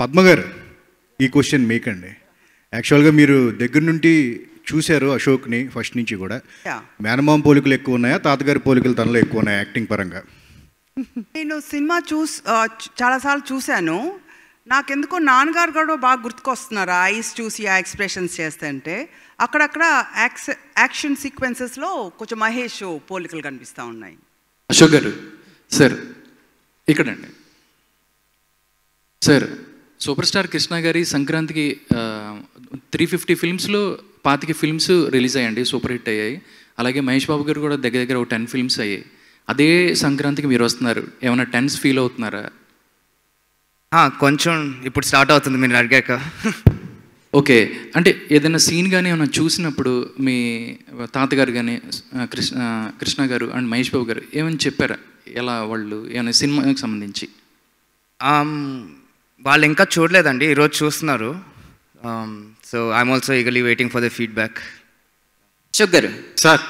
పద్మగారు ఈ క్వశ్చన్ మీకండి యాక్చువల్గా మీరు దగ్గర నుండి చూశారు అశోక్ని ఫస్ట్ నుంచి కూడా మేనమామ పోలికలు ఎక్కువ ఉన్నాయా తాతగారి పోలికలు తనలో ఎక్కువ ఉన్నాయా యాక్టింగ్ పరంగా నేను సినిమా చూస్ చాలాసార్లు చూశాను నాకెందుకో నాన్నగారు కూడా బాగా గుర్తుకొస్తున్నారు ఐస్ చూసి ఆ ఎక్స్ప్రెషన్స్ చేస్తే అంటే అక్కడక్కడ యాక్స్ యాక్షన్ సీక్వెన్సెస్లో కొంచెం మహేష్ పోలికలు కనిపిస్తూ ఉన్నాయి అశోక్ గారు సార్ ఇక్కడండి సార్ సూపర్ స్టార్ కృష్ణ గారి సంక్రాంతికి త్రీ ఫిఫ్టీ ఫిల్మ్స్లో పాతికి ఫిల్మ్స్ రిలీజ్ అయ్యండి సూపర్ హిట్ అయ్యాయి అలాగే మహేష్ బాబు గారు కూడా దగ్గర దగ్గర ఒక టెన్ ఫిల్మ్స్ అయ్యాయి అదే సంక్రాంతికి మీరు వస్తున్నారు ఏమైనా టెన్స్ ఫీల్ అవుతున్నారా కొంచెం ఇప్పుడు స్టార్ట్ అవుతుంది మీరు అడిగాక ఓకే అంటే ఏదైనా సీన్ కానీ ఏమైనా చూసినప్పుడు మీ తాతగారు కానీ కృష్ణ కృష్ణ గారు అండ్ మహేష్ బాబు గారు ఏమైనా చెప్పారా ఎలా వాళ్ళు ఏమైనా సినిమాకి సంబంధించి వాళ్ళు ఇంకా చూడలేదండి ఈరోజు చూస్తున్నారు so I'm also eagerly waiting for the feedback షుగర్ సార్